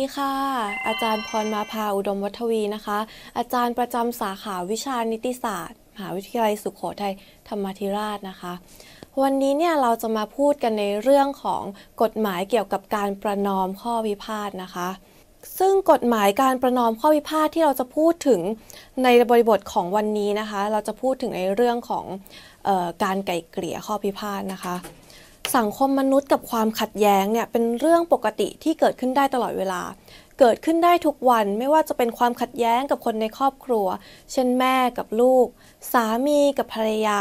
ดีค่ะ อาจารย์พรมาพาอุดมวัฒวีนะคะ อาจารย์ประจำสาขาวิชานิติศาสตร์ มหาวิทยาลัยสุขโขทัยธรรมธิราชนะคะ วันนี้เนี่ยเราจะมาพูดกันในเรื่องของกฎหมายเกี่ยวกับการประนอมข้อพิพาทนะคะ ซึ่งกฎหมายการประนอมข้อพิพาทที่เราจะพูดถึงในบริบทของวันนี้นะคะ เราจะพูดถึงในเรื่องของออการไก่เกลี่ยข้อพิพาทนะคะสังคมมนุษย์กับความขัดแย้งเนี่ยเป็นเรื่องปกติที่เกิดขึ้นได้ตลอดเวลา เกิดขึ้นได้ทุกวันไม่ว่าจะเป็นความขัดแย้งกับคนในครอบครัว เช่นแม่กับลูก สามีกับภรรยา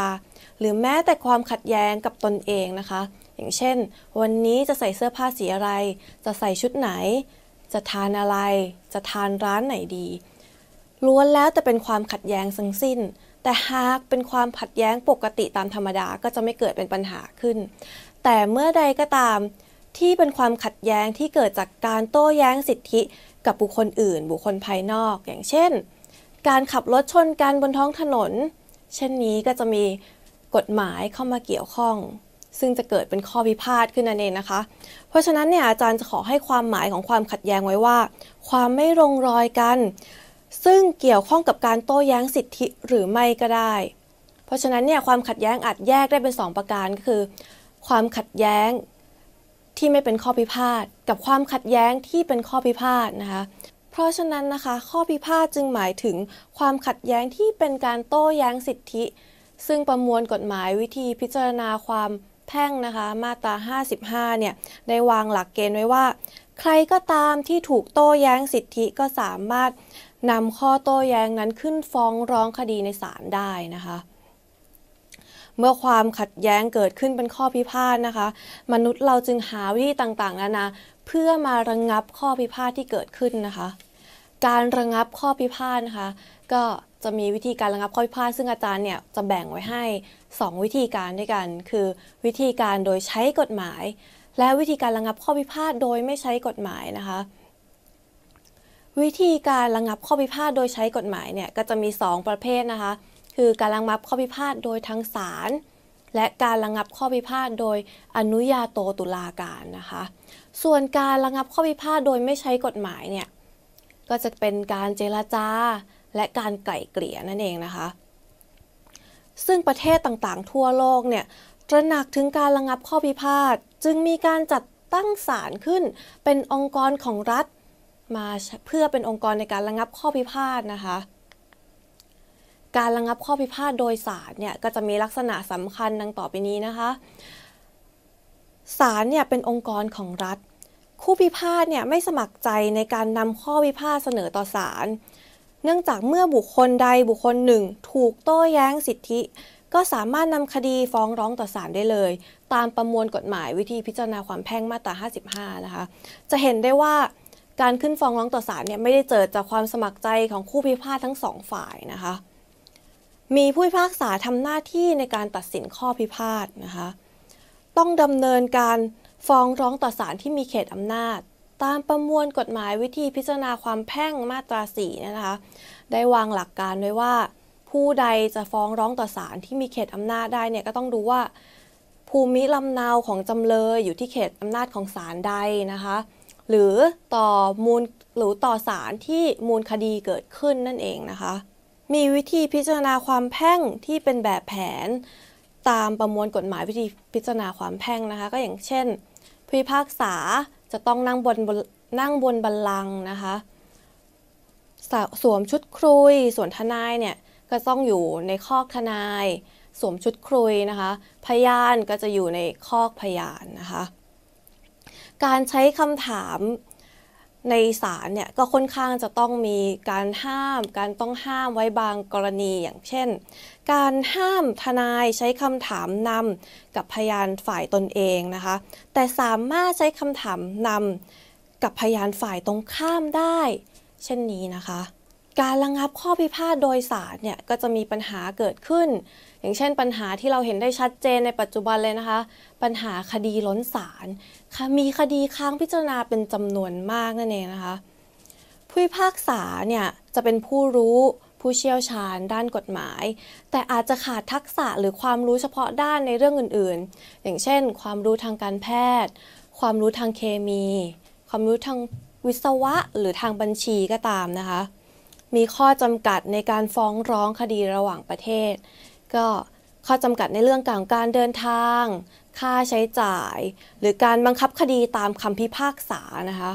หรือแม้แต่ความขัดแย้งกับตนเองนะคะ อย่างเช่น วันนี้จะใส่เสื้อผ้าสีอะไร จะใส่ชุดไหน จะทานอะไร จะทานร้านไหนดี ล้วนแล้วแต่เป็นความขัดแย้งสังสิ้นแต่หากเป็นความขัดแย้งปกติตามธรรมดาก็จะไม่เกิดเป็นปัญหาขึ้น แต่เมื่อใดก็ตามที่เป็นความขัดแย้งที่เกิดจากการโต้แย้งสิทธิกับบุคคลอื่น บุคคลภายนอก อย่างเช่น การขับรถชนกันบนท้องถนน เช่นนี้ก็จะมีกฎหมายเข้ามาเกี่ยวข้อง ซึ่งจะเกิดเป็นข้อพิพาทขึ้นนั่นเองนะคะ เพราะฉะนั้นเนี่ยอาจารย์จะขอให้ความหมายของความขัดแย้งไว้ว่า ความไม่ลงรอยกันซึ่งเกี่ยวข้องกับการโต้แย้งสิทธิหรือไม่ก็ได้ เพราะฉะนั้นเนี่ยความขัดแย้งอาจแยกได้เป็น 2 ประการก็คือ ความขัดแย้งที่ไม่เป็นข้อพิพาทกับความขัดแย้งที่เป็นข้อพิพาทนะคะ เพราะฉะนั้นนะคะ ข้อพิพาทจึงหมายถึงความขัดแย้งที่เป็นการโต้แย้งสิทธิ ซึ่งประมวลกฎหมายวิธีพิจารณาความแพ่งนะคะมาตรา 55เนี่ยได้วางหลักเกณฑ์ไว้ว่า ใครก็ตามที่ถูกโต้แย้งสิทธิก็สามารถนำข้อโต้แย้งนั้นขึ้นฟ้องร้องคดีในศาลได้นะคะ เมื่อความขัดแย้งเกิดขึ้นเป็นข้อพิพาทนะคะ มนุษย์เราจึงหาวิธีต่างๆนานาเพื่อมาระงงับข้อพิพาทที่เกิดขึ้นนะคะ การระงงับข้อพิพาทนะคะ ก็จะมีวิธีการระงับข้อพิพาทซึ่งอาจารย์เนี่ยจะแบ่งไว้ให้ 2 วิธีการด้วยกันคือวิธีการโดยใช้กฎหมาย และวิธีการระงงับข้อพิพาทโดยไม่ใช้กฎหมายนะคะวิธีการระงับข้อพิพาทโดยใช้กฎหมายเนี่ยก็จะมี 2 ประเภทนะคะคือการระงับข้อพิพาทโดยทางศาลและการระงับข้อพิพาทโดยอนุญาโตตุลาการนะคะส่วนการระงับข้อพิพาทโดยไม่ใช้กฎหมายเนี่ยก็จะเป็นการเจรจาและการไกล่เกลี่ยนั่นเองนะคะซึ่งประเทศต่างๆทั่วโลกเนี่ยตระหนักถึงการระงับข้อพิพาทจึงมีการจัดตั้งศาลขึ้นเป็นองค์กรของรัฐมาเพื่อเป็นองค์กรในการระงับข้อพิพาทนะคะ การระงับข้อพิพาทโดยศาลเนี่ยก็จะมีลักษณะสำคัญดังต่อไปนี้นะคะ ศาลเนี่ยเป็นองค์กรของรัฐ คู่พิพาทเนี่ยไม่สมัครใจในการนำข้อพิพาทเสนอต่อศาล เนื่องจากเมื่อบุคคลใดบุคคลหนึ่งถูกโต้แย้งสิทธิ ก็สามารถนำคดีฟ้องร้องต่อศาลได้เลย ตามประมวลกฎหมายวิธีพิจารณาความแพ่งมาตรา 55นะคะ จะเห็นได้ว่าการขึ้นฟ้องร้องต่อศาลเนี่ยไม่ได้เกิดจากความสมัครใจของคู่พิพาททั้งสองฝ่ายนะคะ มีผู้พิพากษาทำหน้าที่ในการตัดสินข้อพิพาทนะคะ ต้องดำเนินการฟ้องร้องต่อศาลที่มีเขตอำนาจ ตามประมวลกฎหมายวิธีพิจารณาความแพ่งมาตราสีนะคะ ได้วางหลักการไว้ว่า ผู้ใดจะฟ้องร้องต่อศาลที่มีเขตอำนาจได้เนี่ยก็ต้องดูว่า ภูมิลำเนาของจำเลยอยู่ที่เขตอำนาจของศาลใดนะคะหรือต่อมูลหรือต่อสารที่มูลคดีเกิดขึ้นนั่นเองนะคะ มีวิธีพิจารณาความแพ่งที่เป็นแบบแผน ตามประมวลกฎหมายวิธีพิจารณาความแพ่งนะคะ ก็อย่างเช่นพิพากษาจะต้องนั่งบนนั่งบนบัลลังก์นะคะ สวมชุดครุยส่วนทนายเนี่ยก็ต้องอยู่ในคอกทนาย สวมชุดครุยนะคะพยานก็จะอยู่ในคอกพยานนะคะการใช้คำถามในศาลเนี่ยก็ค่อนข้างจะต้องมีการห้าม การต้องห้ามไว้บางกรณีอย่างเช่น การห้ามทนายใช้คำถามนำกับพยานฝ่ายตนเองนะคะ แต่สามารถใช้คำถามนำกับพยานฝ่ายตรงข้ามได้ เช่นนี้นะคะการระงงับข้อพิพาทโดยสารเนี่ยก็จะมีปัญหาเกิดขึ้น อย่างเช่นปัญหาที่เราเห็นได้ชัดเจนในปัจจุบันเลยนะคะ ปัญหาคดีล้นศาลมีคดีค้างพิจารณาเป็นจำนวนมากนั่นเองนะคะ ผู้พิพากษาเนี่ยจะเป็นผู้รู้ผู้เชี่ยวชาญด้านกฎหมาย แต่อาจจะขาดทักษะหรือความรู้เฉพาะด้านในเรื่องอื่นๆ อย่างเช่น ความรู้ทางการแพทย์ ความรู้ทางเคมี ความรู้ทางวิศวะ หรือทางบัญชีก็ตามนะคะมีข้อจำกัดในการฟ้องร้องคดีระหว่างประเทศ ก็ข้อจำกัดในเรื่องของการเดินทาง ค่าใช้จ่าย หรือการบังคับคดีตามคำพิพากษานะคะ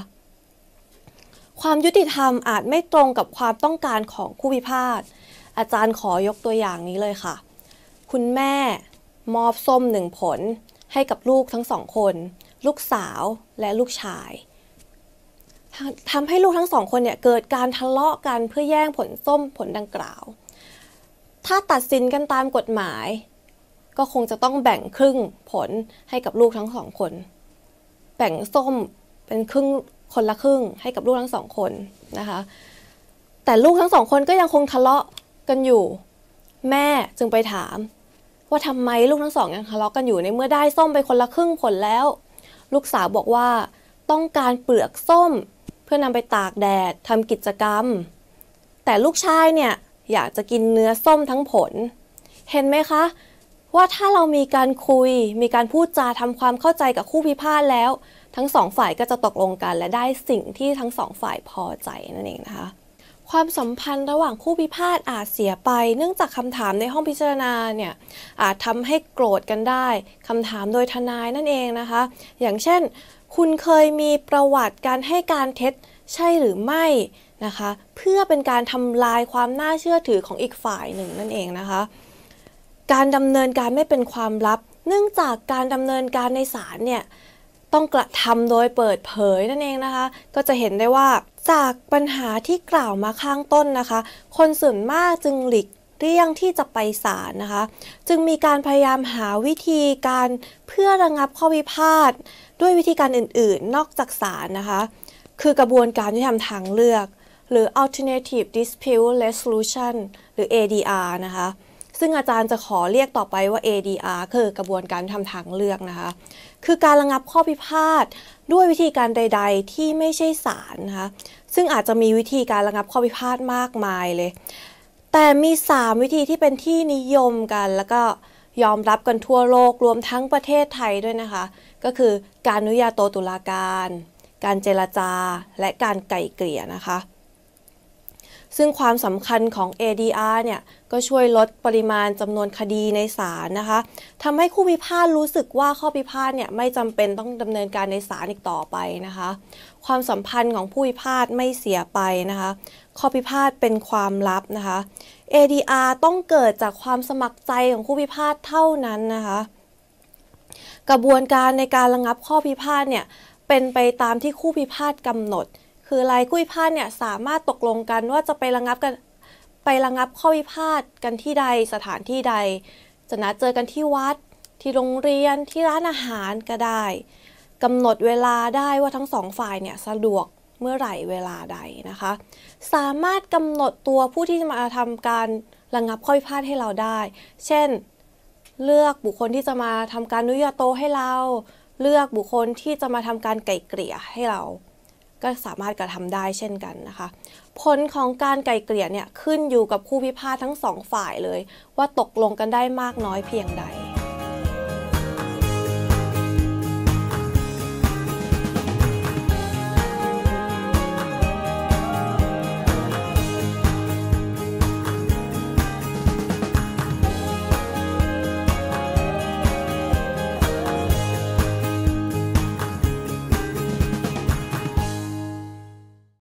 ความยุติธรรมอาจไม่ตรงกับความต้องการของคู่พิพาทอาจารย์ขอยกตัวอย่างนี้เลยค่ะ คุณแม่มอบส้มหนึ่งผลให้กับลูกทั้งสองคน ลูกสาวและลูกชายทำให้ลูกทั้งสองคนเนี่ยเกิดการทะเลาะกันเพื่อแย่งผลส้มผลดังกล่าว ถ้าตัดสินกันตามกฎหมาย ก็คงจะต้องแบ่งครึ่งผลให้กับลูกทั้งสองคน แบ่งส้มเป็นครึ่งคนละครึ่งให้กับลูกทั้งสองคนนะคะ แต่ลูกทั้งสองคนก็ยังคงทะเลาะกันอยู่ แม่จึงไปถาม ว่าทำไมลูกทั้งสองยังทะเลาะกันอยู่ในเมื่อได้ส้มไปคนละครึ่งผลแล้ว ลูกสาวบอกว่าต้องการเปลือกส้มเพื่อนำไปตากแดดทำกิจกรรม แต่ลูกชายเนี่ยอยากจะกินเนื้อส้มทั้งผล เห็นไหมคะ ว่าถ้าเรามีการคุยมีการพูดจาทำความเข้าใจกับคู่พิพาทแล้ว ทั้งสองฝ่ายก็จะตกลงกันและได้สิ่งที่ทั้งสองฝ่ายพอใจนั่นเองนะคะความสัมพันธ์ระหว่างคู่พิพาทอาจเสียไป เนื่องจากคำถามในห้องพิจารณาเนี่ยอาจทำให้โกรธกันได้คำถามโดยทนายนั่นเองนะคะ อย่างเช่นคุณเคยมีประวัติการให้การเท็จใช่หรือไม่นะคะเพื่อเป็นการทำลายความน่าเชื่อถือของอีกฝ่ายหนึ่งนั่นเองนะคะการดำเนินการไม่เป็นความลับ เนื่องจากการดำเนินการในศาลเนี่ยต้องกระทำโดยเปิดเผยนั่นเองนะคะก็จะเห็นได้ว่าจากปัญหาที่กล่าวมาข้างต้นนะคะ คนส่วนมากจึงหลีกเลี่ยงที่จะไปศาลนะคะจึงมีการพยายามหาวิธีการเพื่อระงับข้อพิพาทด้วยวิธีการอื่นๆ นอกจากศาลนะคะ คือกระบวนการยุติธรรมทางเลือก หรือ alternative dispute resolution หรือ ADR นะคะ ซึ่งอาจารย์จะขอเรียกต่อไปว่า ADR คือกระบวนการทำทางเลือกนะคะ คือการระงับข้อพิพาทด้วยวิธีการใดๆที่ไม่ใช่ศาลนะคะ ซึ่งอาจจะมีวิธีการระงับข้อพิพาทมากมายเลย แต่มี 3 วิธีที่เป็นที่นิยมกันแล้วก็ยอมรับกันทั่วโลกรวมทั้งประเทศไทยด้วยนะคะ ก็คือการอนุญาโตตุลาการ การเจรจา และการไก่เกลี่ยนะคะ ซึ่งความสำคัญของ ADR เนี่ยก็ช่วยลดปริมาณจำนวนคดีในศาลนะคะทำให้คู่พิพาทรู้สึกว่าข้อพิพาทเนี่ยไม่จำเป็นต้องดำเนินการในศาลอีกต่อไปนะคะ ความสัมพันธ์ของผู้พิพาทไม่เสียไปนะคะ ข้อพิพาทเป็นความลับนะคะ ADR ต้องเกิดจากความสมัครใจของคู่พิพาท เท่านั้นนะคะกระบวนการในการระงับข้อพิพาทเนี่ยเป็นไปตามที่คู่พิพาทกำหนด คือรายคู่พิพาทเนี่ยสามารถตกลงกันว่าจะไประงับกันไประงับข้อพิพาทกันที่ใดสถานที่ใด จะนัดเจอกันที่วัดที่โรงเรียนที่ร้านอาหารก็ได้กำหนดเวลาได้ว่าทั้งสองฝ่ายเนี่ยสะดวกเมื่อไหร่เวลาใดนะคะสามารถกำหนดตัวผู้ที่จะมาทำการระงงับข้อพิพาทให้เราได้ เช่นเลือกบุคคลที่จะมาทำการนุยโตให้เรา เลือกบุคคลที่จะมาทำการไก่เกลี่ยให้เรา ก็สามารถกระทำได้เช่นกันนะคะผลของการไก่เกลี่ยเนี่ยขึ้นอยู่กับคู่พิพาททั้งสองฝ่ายเลย ว่าตกลงกันได้มากน้อยเพียงใด